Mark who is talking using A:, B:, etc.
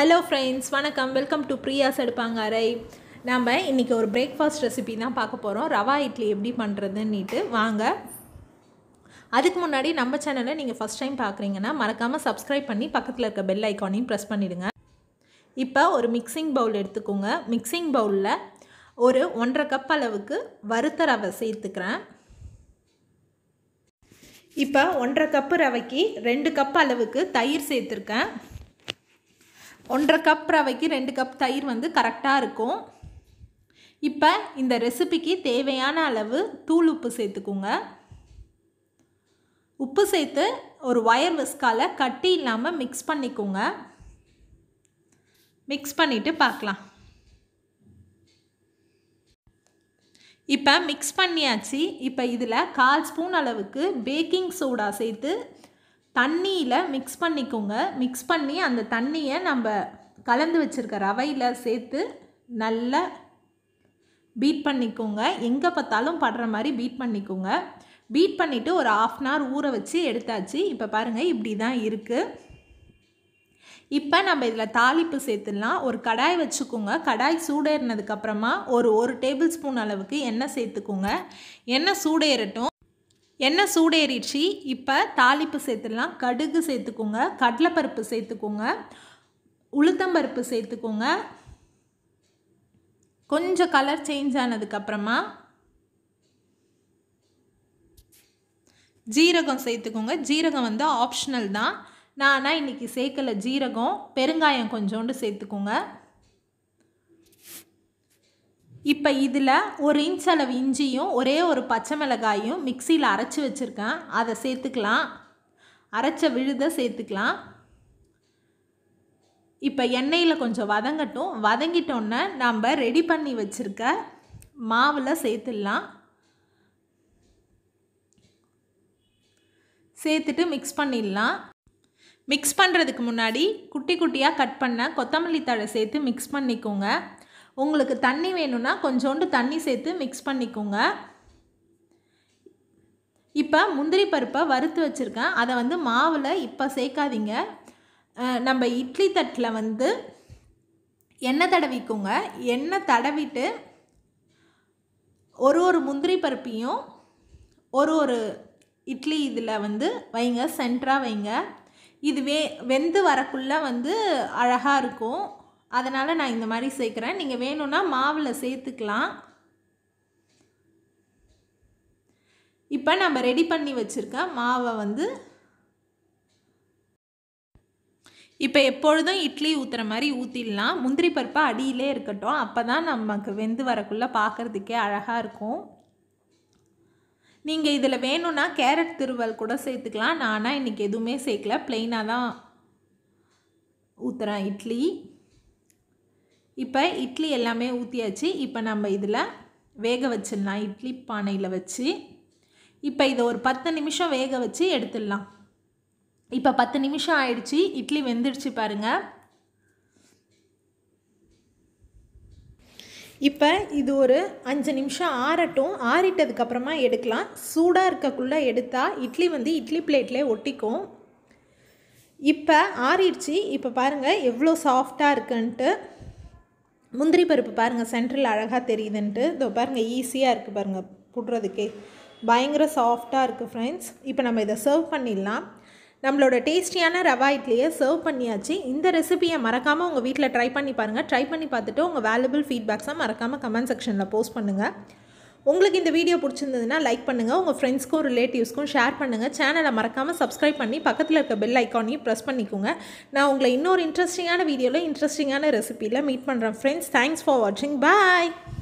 A: hello friends வணக்கம் welcome to Priya's எடுப்பாங்க அறை நம்ம இன்றைக்கி ஒரு பிரேக்ஃபாஸ்ட் ரெசிபி தான் பார்க்க போகிறோம் ரவா இட்லி எப்படி பண்ணுறதுன்னுட்டு வாங்க அதுக்கு முன்னாடி நம்ம சேனலை நீங்கள் ஃபஸ்ட் டைம் பார்க்குறீங்கன்னா மறக்காமல் சப்ஸ்கிரைப் பண்ணி பக்கத்தில் இருக்க பெல் ஐக்கானையும் ப்ரெஸ் பண்ணிவிடுங்க இப்போ ஒரு மிக்சிங் பவுல் எடுத்துக்கோங்க மிக்சிங் பவுலில் ஒரு ஒன்றரை கப் அளவுக்கு வறுத்த ரவை சேர்த்துக்கிறேன் இப்போ ஒன்றரை கப்பு ரவைக்கு ரெண்டு கப் அளவுக்கு தயிர் சேர்த்துருக்கேன் ஒன்றரை கப் ரவைக்கு ரெண்டு கப் தயிர் வந்து கரெக்டாக இருக்கும் இப்போ இந்த ரெசிபிக்கு தேவையான அளவு தூள் உப்பு சேர்த்துக்குங்க உப்பு சேர்த்து ஒரு ஒயர் விஸ்கால கட்டி இல்லாமல் மிக்ஸ் பண்ணிக்கோங்க மிக்ஸ் பண்ணிவிட்டு பார்க்கலாம் இப்போ மிக்ஸ் பண்ணியாச்சு இப்போ இதில் கால் ஸ்பூன் அளவுக்கு பேக்கிங் சோடா சேர்த்து தண்ணியில் மிக்ஸ் பண்ணிக்கோங்க மிக்ஸ் பண்ணி அந்த தண்ணியை நம்ம கலந்து வச்சுருக்க ரவையில் சேர்த்து நல்லா பீட் பண்ணிக்கோங்க எங்கே பார்த்தாலும் படுற மாதிரி பீட் பண்ணிக்கோங்க பீட் பண்ணிவிட்டு ஒரு ஆஃப் அன் ஹவர் ஊற வச்சு எடுத்தாச்சு இப்போ பாருங்கள் இப்படி தான் இருக்குது இப்போ நம்ம இதில் தாளிப்பு சேர்த்துடலாம் ஒரு கடாய் வச்சுக்கோங்க கடாய் சூடேறினதுக்கப்புறமா ஒரு ஒரு டேபிள் ஸ்பூன் அளவுக்கு எண்ணெய் சேர்த்துக்கோங்க எண்ணெய் சூடேறட்டும் எண்ணெய் சூடேறிடுச்சு இப்போ தாளிப்பு சேர்த்துடலாம் கடுகு சேர்த்துக்கோங்க கடலைப்பருப்பு சேர்த்துக்கோங்க உளுத்தம்பருப்பு சேர்த்துக்கோங்க கொஞ்சம் கலர் சேஞ்ச் ஆனதுக்கப்புறமா ஜீரகம் சேர்த்துக்கோங்க ஜீரகம் வந்து ஆப்ஷனல் தான் நான் ஆனால் இன்றைக்கி சேர்க்கலை ஜீரகம் பெருங்காயம் கொஞ்சோண்டு சேர்த்துக்கோங்க இப்போ இதில் ஒரு இன்ச் அளவு இஞ்சியும் ஒரே ஒரு பச்சை மிளகாயும் மிக்சியில் அரைச்சி வச்சுருக்கேன் அதை சேர்த்துக்கலாம் அரைச்ச விழுதை சேர்த்துக்கலாம் இப்போ எண்ணெயில் கொஞ்சம் வதங்கட்டும் வதங்கிட்டோன்னே நம்ம ரெடி பண்ணி வச்சுருக்க மாவில் சேர்த்துடலாம் சேர்த்துட்டு மிக்ஸ் பண்ணிடலாம் மிக்ஸ் பண்ணுறதுக்கு முன்னாடி குட்டி குட்டியாக கட் பண்ண கொத்தமல்லி தழை சேர்த்து மிக்ஸ் பண்ணிக்கோங்க உங்களுக்கு தண்ணி வேணும்னா கொஞ்சோண்டு தண்ணி சேர்த்து மிக்ஸ் பண்ணிக்கோங்க இப்போ முந்திரி பருப்பை வறுத்து வச்சுருக்கேன் அதை வந்து மாவில் இப்போ சேர்க்காதீங்க நம்ம இட்லி தட்டில் வந்து எண்ணெய் தடவிக்கோங்க எண்ணெய் தடவிட்டு ஒரு ஒரு முந்திரி பருப்பையும் ஒரு ஒரு இட்லி இதில் வந்து வைங்க சென்ட்ராக வைங்க இது வே வெந்து வரக்குள்ளே வந்து அழகாக இருக்கும் அதனால் நான் இந்த மாதிரி சேர்க்குறேன் நீங்கள் வேணும்னா மாவில் சேர்த்துக்கலாம் இப்போ நம்ம ரெடி பண்ணி வச்சுருக்க மாவை வந்து இப்போ எப்பொழுதும் இட்லி ஊற்றுற மாதிரி ஊற்றிடலாம் முந்திரி பருப்பு அடியிலே இருக்கட்டும் அப்போ தான் நமக்கு வெந்து வரக்குள்ளே பார்க்குறதுக்கே அழகாக இருக்கும் நீங்கள் இதில் வேணும்னா கேரட் திருவல் கூட சேர்த்துக்கலாம் நானாக இன்றைக்கி எதுவுமே சேர்க்கல ப்ளெயினாக தான் ஊற்றுறேன் இட்லி இப்போ இட்லி எல்லாமே ஊற்றியாச்சு இப்போ நம்ம இதில் வேக வச்சிடலாம் இட்லி பானையில் வச்சு இப்போ இதை ஒரு பத்து நிமிஷம் வேக வச்சு எடுத்துடலாம் இப்போ பத்து நிமிஷம் ஆயிடுச்சு இட்லி வெந்துடுச்சு பாருங்கள் இப்போ இது ஒரு அஞ்சு நிமிஷம் ஆறட்டும் ஆறிட்டதுக்கப்புறமா எடுக்கலாம் சூடாக இருக்கக்குள்ளே எடுத்தால் இட்லி வந்து இட்லி பிளேட்லேயே ஒட்டிக்கும் இப்போ ஆறிடுச்சு இப்போ பாருங்கள் எவ்வளோ சாஃப்டாக இருக்குன்ட்டு முந்திரி பருப்பு பாருங்கள் சென்ட்ரல் அழகாக தெரியுதுன்ட்டு இதோ பாருங்கள் ஈஸியாக இருக்குது பாருங்கள் புடுறதுக்கே பயங்கர சாஃப்டாக இருக்குது ஃப்ரெண்ட்ஸ் இப்போ நம்ம இதை சர்வ் பண்ணிடலாம் நம்மளோட டேஸ்டியான ரவா இட்லியை சர்வ் பண்ணியாச்சு இந்த ரெசிபியை மறக்காமல் உங்கள் வீட்டில் ட்ரை பண்ணி பாருங்கள் ட்ரை பண்ணி பார்த்துட்டு உங்கள் வேல்யூபிள் ஃபீட்பேக்ஸாக மறக்காமல் கமெண்ட் செக்ஷனில் போஸ்ட் பண்ணுங்கள் உங்களுக்கு இந்த வீடியோ பிடிச்சிருந்ததுன்னா லைக் பண்ணுங்கள் உங்கள் ஃப்ரெண்ட்ஸ்க்கும் ரிலேட்டிவ்ஸ்க்கும் ஷேர் பண்ணுங்கள் சேனலை மறக்காமல் சப்ஸ்கிரைப் பண்ணி பக்கத்தில் இருக்க பெல் ஐக்கானையும் ப்ரெஸ் பண்ணிக்கோங்க நான் உங்களை இன்னொரு இன்ட்ரெஸ்டிங்கான வீடியோவில் இன்ட்ரெஸ்டிங்கான ரெசிப்பியில் மீட் பண்ணுறேன் ஃப்ரெண்ட்ஸ் தேங்க்ஸ் ஃபார் வாட்சிங் பாய்